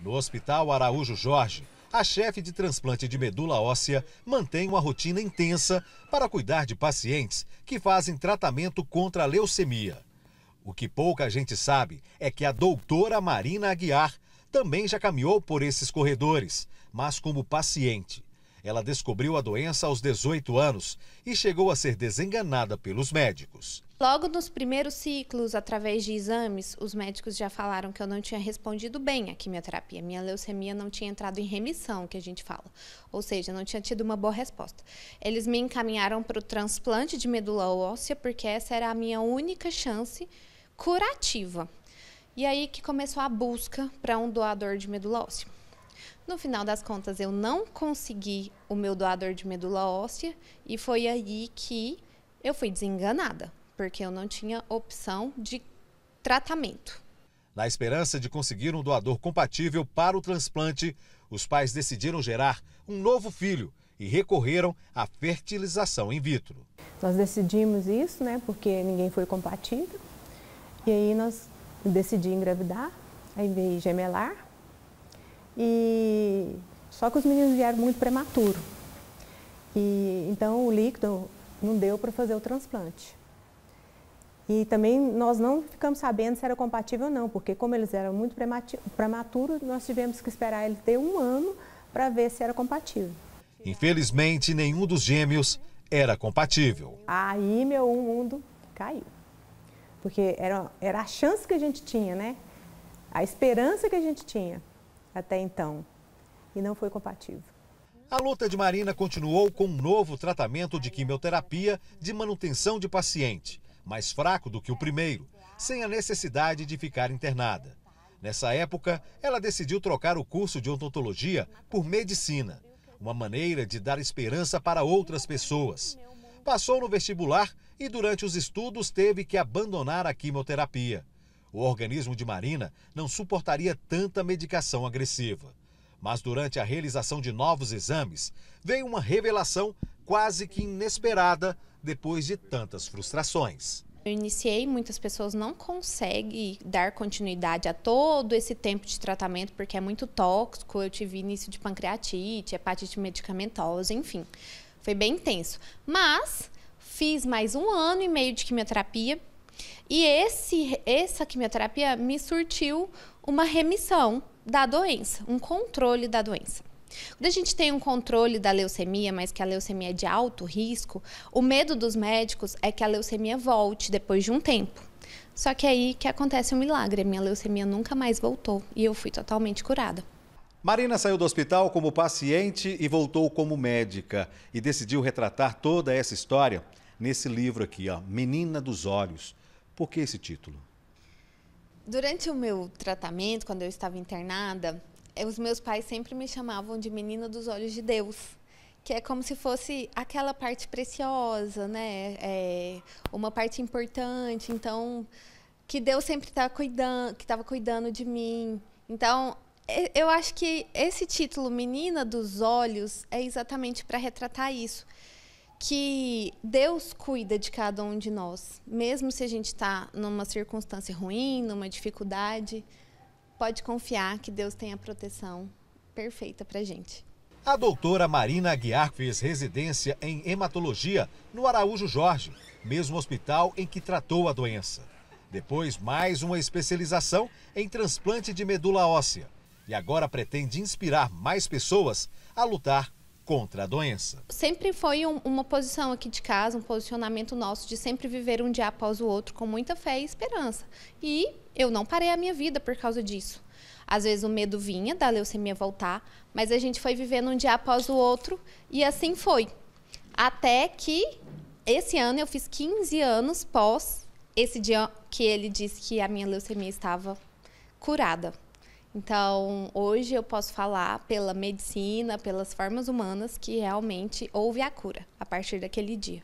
No Hospital Araújo Jorge, a chefe de transplante de medula óssea mantém uma rotina intensa para cuidar de pacientes que fazem tratamento contra a leucemia. O que pouca gente sabe é que a doutora Marina Aguiar também já caminhou por esses corredores, mas como paciente. Ela descobriu a doença aos 18 anos e chegou a ser desenganada pelos médicos. Logo nos primeiros ciclos, através de exames, os médicos já falaram que eu não tinha respondido bem à quimioterapia. Minha leucemia não tinha entrado em remissão, que a gente fala. Ou seja, não tinha tido uma boa resposta. Eles me encaminharam para o transplante de medula óssea, porque essa era a minha única chance curativa. E aí que começou a busca para um doador de medula óssea. No final das contas, eu não consegui o meu doador de medula óssea e foi aí que eu fui desenganada porque eu não tinha opção de tratamento. Na esperança de conseguir um doador compatível para o transplante, os pais decidiram gerar um novo filho e recorreram à fertilização in vitro. Nós decidimos isso, né, porque ninguém foi compatível. E aí nós decidi engravidar, aí veio gemelar. E só que os meninos vieram muito prematuro. E então o líquido não deu para fazer o transplante. E também nós não ficamos sabendo se era compatível ou não, porque como eles eram muito prematuros, nós tivemos que esperar ele ter um ano para ver se era compatível. Infelizmente, nenhum dos gêmeos era compatível. Aí meu mundo caiu. Porque era, era a chance que a gente tinha, né? A esperança que a gente tinha até então. E não foi compatível. A luta de Marina continuou com um novo tratamento de quimioterapia de manutenção de paciente mais fraco do que o primeiro, sem a necessidade de ficar internada. Nessa época, ela decidiu trocar o curso de odontologia por medicina, uma maneira de dar esperança para outras pessoas. Passou no vestibular e, durante os estudos, teve que abandonar a quimioterapia. O organismo de Marina não suportaria tanta medicação agressiva. Mas durante a realização de novos exames, veio uma revelação quase que inesperada depois de tantas frustrações. Eu iniciei, muitas pessoas não conseguem dar continuidade a todo esse tempo de tratamento porque é muito tóxico. Eu tive início de pancreatite, hepatite medicamentosa, enfim. Foi bem intenso. Mas fiz mais um ano e meio de quimioterapia e esse, essa quimioterapia me surtiu uma remissão da doença, um controle da doença. Quando a gente tem um controle da leucemia, mas que a leucemia é de alto risco, o medo dos médicos é que a leucemia volte depois de um tempo. Só que é aí que acontece um milagre, a minha leucemia nunca mais voltou e eu fui totalmente curada. Marina saiu do hospital como paciente e voltou como médica e decidiu retratar toda essa história nesse livro aqui, ó, Menina dos Olhos. Por que esse título? Durante o meu tratamento, quando eu estava internada, eh, os meus pais sempre me chamavam de menina dos olhos de Deus, que é como se fosse aquela parte preciosa, né? É uma parte importante. Então, que Deus sempre estava tá cuidando, que estava cuidando de mim. Então, eu acho que esse título, menina dos olhos, é exatamente para retratar isso que Deus cuida de cada um de nós, mesmo se a gente está numa circunstância ruim, numa dificuldade, pode confiar que Deus tem a proteção perfeita para gente. A doutora Marina Aguiar fez residência em hematologia no Araújo Jorge, mesmo hospital em que tratou a doença. Depois, mais uma especialização em transplante de medula óssea. E agora pretende inspirar mais pessoas a lutar contra a doença. Sempre foi um, uma posição aqui de casa, um posicionamento nosso de sempre viver um dia após o outro com muita fé e esperança. E eu não parei a minha vida por causa disso. Às vezes o medo vinha da leucemia voltar, mas a gente foi vivendo um dia após o outro e assim foi. Até que esse ano eu fiz 15 anos pós esse dia que ele disse que a minha leucemia estava curada. Então, hoje eu posso falar pela medicina, pelas formas humanas, que realmente houve a cura a partir daquele dia.